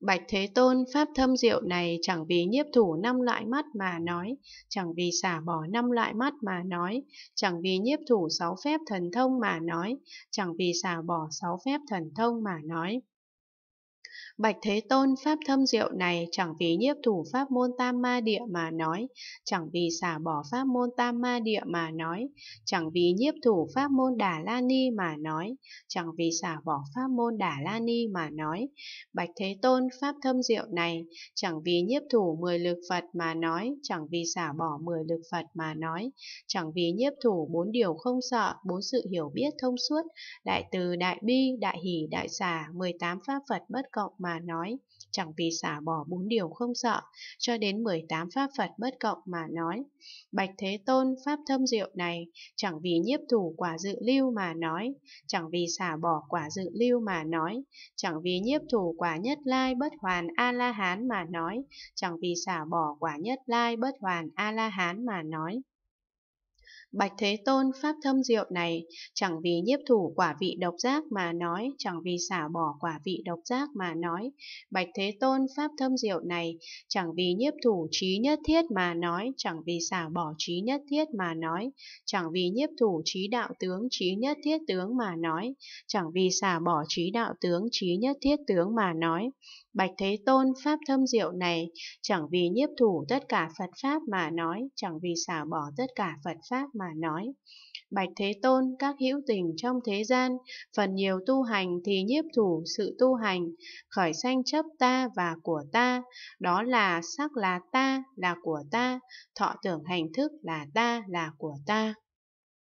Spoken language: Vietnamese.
Bạch Thế Tôn pháp thâm diệu này chẳng vì nhiếp thủ năm loại mắt mà nói, chẳng vì xả bỏ năm loại mắt mà nói, chẳng vì nhiếp thủ sáu phép thần thông mà nói, chẳng vì xả bỏ sáu phép thần thông mà nói. Bạch Thế Tôn Pháp thâm diệu này chẳng vì nhiếp thủ Pháp môn tam ma địa mà nói, chẳng vì xả bỏ Pháp môn tam ma địa mà nói, chẳng vì nhiếp thủ Pháp môn Đà La Ni mà nói, chẳng vì xả bỏ Pháp môn Đà La Ni mà nói. Bạch Thế Tôn Pháp thâm diệu này chẳng vì nhiếp thủ mười lực Phật mà nói, chẳng vì xả bỏ mười lực Phật mà nói, chẳng vì nhiếp thủ bốn điều không sợ, bốn sự hiểu biết thông suốt, đại từ đại bi, đại hỷ, đại xả, mười tám pháp Phật bất cộng cộng mà nói, chẳng vì xả bỏ bốn điều không sợ, cho đến 18 pháp Phật bất cộng mà nói. Bạch Thế Tôn pháp thâm diệu này, chẳng vì nhiếp thủ quả dự lưu mà nói, chẳng vì xả bỏ quả dự lưu mà nói, chẳng vì nhiếp thủ quả nhất lai bất hoàn A-la-hán mà nói, chẳng vì xả bỏ quả nhất lai bất hoàn A-la-hán mà nói. Bạch Thế Tôn Pháp thâm diệu này, chẳng vì nhiếp thủ quả vị độc giác mà nói, chẳng vì xả bỏ quả vị độc giác mà nói. Bạch Thế Tôn Pháp thâm diệu này, chẳng vì nhiếp thủ trí nhất thiết mà nói, chẳng vì xả bỏ trí nhất thiết mà nói, chẳng vì nhiếp thủ trí đạo tướng trí nhất thiết tướng mà nói, chẳng vì xả bỏ trí đạo tướng trí nhất thiết tướng mà nói. Bạch Thế Tôn Pháp thâm diệu này, chẳng vì nhiếp thủ tất cả Phật Pháp mà nói, chẳng vì xả bỏ tất cả Phật Pháp mà mà nói Bạch Thế Tôn, các hữu tình trong thế gian, phần nhiều tu hành thì nhiếp thủ sự tu hành, khởi sanh chấp ta và của ta, đó là sắc là ta, là của ta, thọ tưởng hành thức là ta, là của ta.